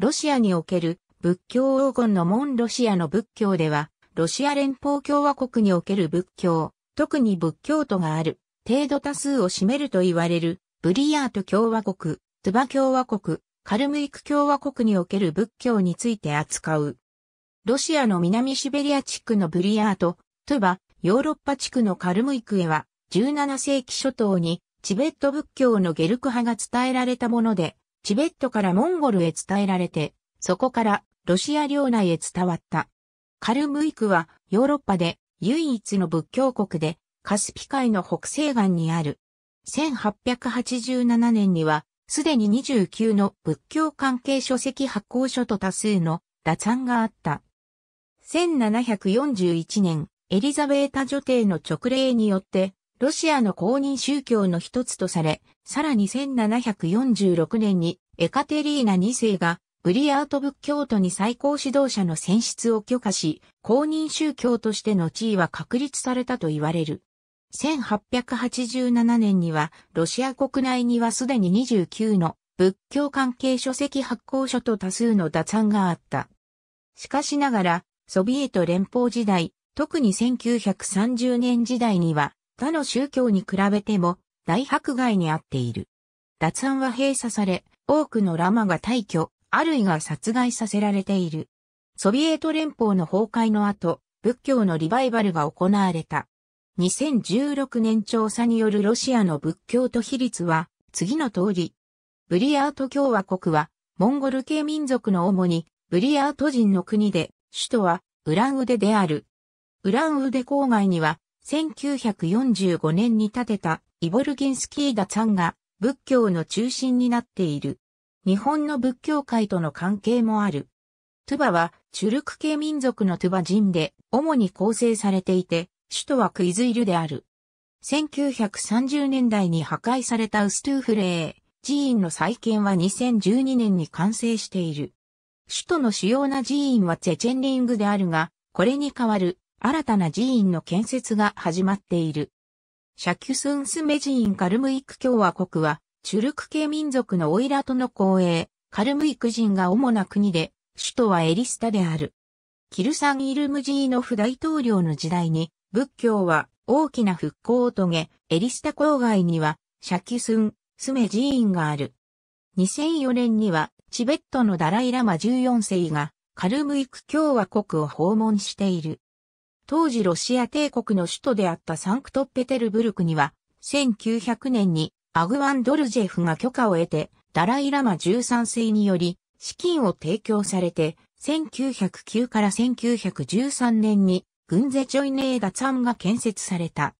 ロシアにおける仏教黄金の門ロシアの仏教では、ロシア連邦共和国における仏教、特に仏教徒がある、程度多数を占めると言われる、ブリヤート共和国、トゥバ共和国、カルムイク共和国における仏教について扱う。ロシアの南シベリア地区のブリヤート、トゥバ、ヨーロッパ地区のカルムイクへは、17世紀初頭に、チベット仏教のゲルク派が伝えられたもので、チベットからモンゴルへ伝えられて、そこからロシア領内へ伝わった。カルムイクはヨーロッパで唯一の仏教国でカスピ海の北西岸にある。1887年にはすでに29の仏教関係書籍発行書と多数の打算があった。1741年、エリザベータ女帝の勅令によってロシアの公認宗教の一つとされ、さらに1746年にエカテリーナ2世がブリアート仏教徒に最高指導者の選出を許可し、公認宗教としての地位は確立されたと言われる。1887年には、ロシア国内にはすでに29の仏教関係書籍発行書と多数の打算があった。しかしながら、ソビエト連邦時代、特に1930年時代には、他の宗教に比べても大迫害にあっている。脱藩は閉鎖され、多くのラマが退去、あるいは殺害させられている。ソビエト連邦の崩壊の後、仏教のリバイバルが行われた。2016年調査によるロシアの仏教徒比率は、次の通り。ブリヤート共和国は、モンゴル系民族の主に、ブリヤート人の国で、首都は、ウランウデである。ウランウデ郊外には、1945年に建てたイボルギンスキーダツァンが仏教の中心になっている。日本の仏教界との関係もある。トゥバはチュルク系民族のトゥバ人で主に構成されていて、首都はクイズイルである。1930年代に破壊されたウストゥーフレー寺院の再建は2012年に完成している。首都の主要な寺院はチェチェンリングであるが、これに代わる新たな寺院の建設が始まっている。シャキュスンスメ寺院カルムイク共和国は、チュルク系民族のオイラトの公営、カルムイク人が主な国で、首都はエリスタである。キルサン・イルムジーノフ大統領の時代に、仏教は大きな復興を遂げ、エリスタ郊外には、シャキュスン、スメ寺院がある。2004年には、チベットのダライラマ14世が、カルムイク共和国を訪問している。当時ロシア帝国の首都であったサンクトペテルブルクには、1900年にアグワン・ドルジェフが許可を得て、ダライ・ラマ13世により、資金を提供されて、1909から1913年に、グンゼチョイネーダツァンが建設された。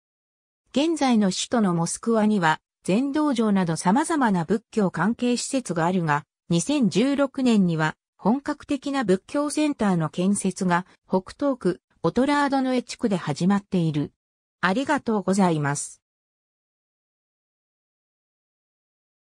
現在の首都のモスクワには、全道場など様々な仏教関係施設があるが、2016年には、本格的な仏教センターの建設が、北東区オトラードのエ地区で始まっている。ありがとうございます。